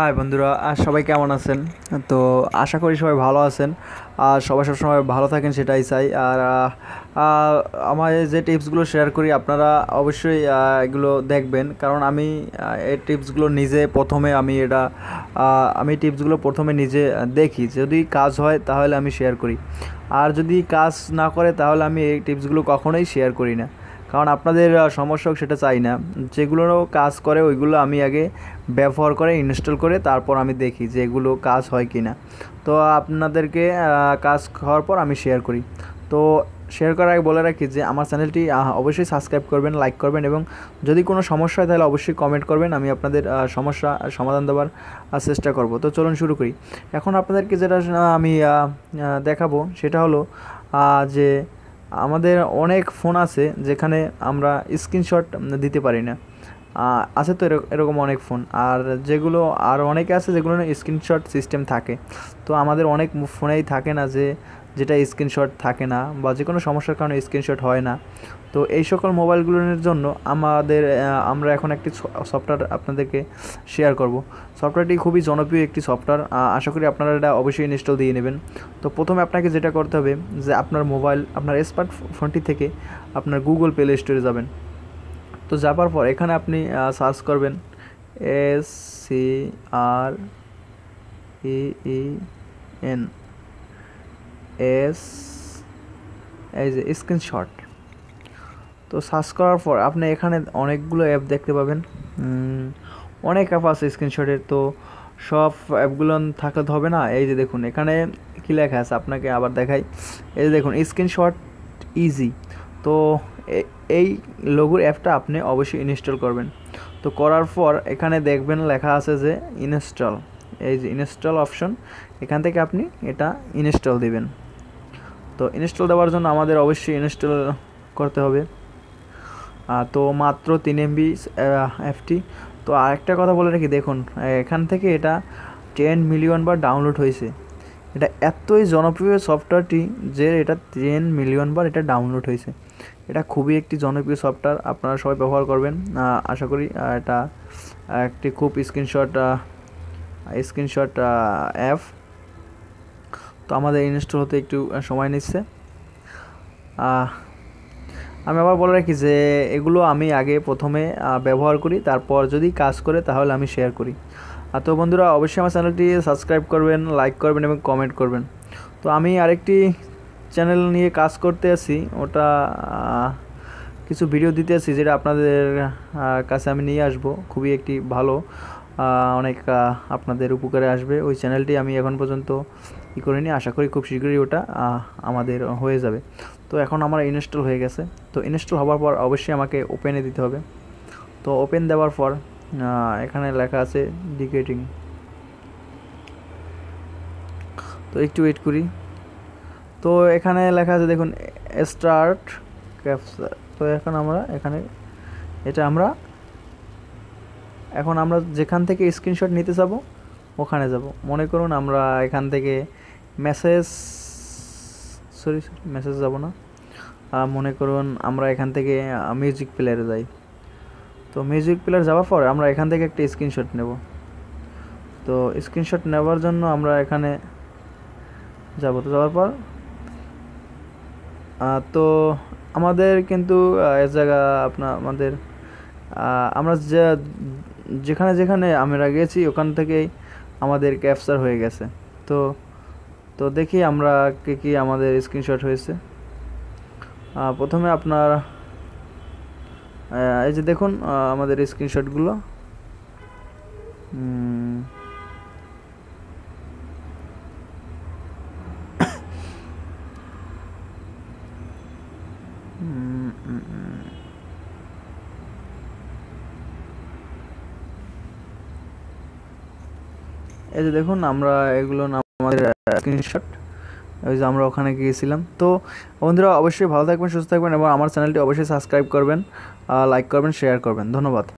high বন্ধুরা আর সবাই কেমন আছেন তো আশা করি সবাই ভালো আছেন আর সবাই সবসময় ভালো থাকেন সেটাই চাই আর আমার যে টিপসগুলো শেয়ার করি আপনারা অবশ্যই এগুলো দেখবেন কারণ আমি এই টিপসগুলো নিজে প্রথমে আমি এটা আমি টিপসগুলো প্রথমে নিজে দেখি যদি কাজ হয় তাহলে আমি শেয়ার করি আর যদি কাজ না করে তাহলে আমি এই টিপসগুলো কখনোই শেয়ার করি না কারণ আপনাদের সমস্যা হোক সেটা চাই না যেগুলোরও কাজ করে ওইগুলো আমি আগে ব্যবহার করে ইনস্টল করে তারপর আমি দেখি যে এগুলো কাজ হয় কি না তো আপনাদেরকে কাজ হওয়ার পর আমি শেয়ার করি তো শেয়ার করার আগে বলে রাখি যে আমার চ্যানেলটি অবশ্যই সাবস্ক্রাইব করবেন লাইক করবেন এবং যদি কোনো সমস্যা হয় তাহলে অবশ্যই কমেন্ট করবেন আমি আপনাদের সমস্যা সমাধান দেওয়ার চেষ্টা করব তো চলুন শুরু করি এখন আপনাদেরকে যেটা আমি দেখাবো সেটা হলো যে আমাদের অনেক ফোন আছে যেখানে আমরা স্ক্রিনশট দিতে পারি না আছে তো এরকম অনেক ফোন আর যেগুলো আর অনেকে আছে যেগুলো স্ক্রিনশট সিস্টেম থাকে তো আমাদের অনেক ফোনেই থাকে না যে যেটা স্ক্রিনশট থাকে না বা যে কোনো সমস্যার কারণে স্ক্রিনশট হয় না তো এই সকল মোবাইলগুলোর জন্য আমাদের আমরা এখন একটি সফটওয়্যার আপনাদেরকে শেয়ার করব সফটওয়্যারটি খুবই জনপ্রিয় একটি সফটওয়্যার আশা করি আপনারা এটা অবশ্যই ইনস্টল দিয়ে নেবেন তো প্রথমে আপনাকে যেটা করতে হবে যে আপনার মোবাইল আপনার স্মার্টফোনটি থেকে আপনার গুগল প্লে স্টোরে যাবেন তো যাবার পর এখানে আপনি সার্চ করবেন S C R E N S এই যে স্ক্রিনশট তো সার্চ করার পর আপনি এখানে অনেকগুলো অ্যাপ দেখতে পাবেন অনেক অ্যাপ আছে স্ক্রিনশটের তো সব অ্যাপগুলো থাকলে হবে না এই যে দেখুন এখানে কী লেখা আছে আপনাকে আবার দেখাই এই যে দেখুন স্ক্রিনশট ইজি তো এই লঘুর অ্যাপটা আপনি অবশ্যই ইনস্টল করবেন তো করার পর এখানে দেখবেন লেখা আছে যে ইনস্টল এই যে ইনস্টল অপশন এখান থেকে আপনি এটা ইনস্টল দিবেন তো ইনস্টল দেওয়ার জন্য আমাদের অবশ্যই ইনস্টল করতে হবে তো মাত্র তিন এমবি অ্যাপটি তো আরেকটা কথা বলে রাখি দেখুন এখান থেকে এটা টেন মিলিয়ন বার ডাউনলোড হয়েছে এটা এতই জনপ্রিয় সফটওয়্যারটি যে এটা টেন মিলিয়ন বার এটা ডাউনলোড হয়েছে এটা খুবই একটি জনপ্রিয় সফটওয়্যার আপনারা সবাই ব্যবহার করবেন আশা করি এটা একটি খুব স্ক্রিনশট স্ক্রিনশট অ্যাপ তো আমাদের ইনস্টল হতে একটু সময় নিচ্ছে আমি আবার বলে রাখি যে এগুলো আমি আগে প্রথমে ব্যবহার করি তারপর যদি কাজ করে তাহলে আমি শেয়ার করি আর তো বন্ধুরা অবশ্যই আমার চ্যানেলটি সাবস্ক্রাইব করবেন লাইক করবেন এবং কমেন্ট করবেন তো আমি আরেকটি চ্যানেল নিয়ে কাজ করতে আসি ওটা কিছু ভিডিও দিতে আসি যেটা আপনাদের কাছে আমি নিয়ে আসব খুবই একটি ভালো অনেক আপনাদের উপকারে আসবে ওই চ্যানেলটি আমি এখন পর্যন্ত ই করে নিই আশা করি খুব শীঘ্রই ওটা আমাদের হয়ে যাবে তো এখন আমার ইনস্টল হয়ে গেছে তো ইনস্টল হওয়ার পর অবশ্যই আমাকে ওপেনে দিতে হবে তো ওপেন দেওয়ার পর এখানে লেখা আছে ডিকেটিং তো একটু ওয়েট করি তো এখানে লেখা আছে দেখুন স্টার্ট ক্যাপচার তো এখন আমরা এখানে এটা আমরা এখন আমরা যেখান থেকে স্ক্রিনশট নিতে যাব ওখানে যাব মনে করুন আমরা এখান থেকে মেসেজ সরি মেসেজ যাব না মনে করুন আমরা এখান থেকে মিউজিক প্লেয়ারে যাই তো মিউজিক প্লেয়ার যাওয়ার পর আমরা এখান থেকে একটা স্ক্রিনশট নেব তো স্ক্রিনশট নেওয়ার জন্য আমরা এখানে যাব তো যাওয়ার পর তো আমাদের কিন্তু এ জায়গা আপনার আমাদের আমরা যে যেখানে যেখানে আমরা গেছি ওখান থেকেই আমাদের ক্যাপচার হয়ে গেছে তো তো দেখি আমরা কী কী আমাদের স্ক্রিনশট হয়েছে প্রথমে আপনার এই যে দেখুন আমাদের স্ক্রিনশটগুলো এই যে দেখুন আমরা এগুলো আমাদের স্ক্রিনশট ওই যে আমরা ওখানে গিয়েছিলাম তো বন্ধুরা অবশ্যই ভালো থাকবেন সুস্থ থাকবেন এবং আমার চ্যানেলটি অবশ্যই সাবস্ক্রাইব করবেন লাইক করবেন শেয়ার করবেন ধন্যবাদ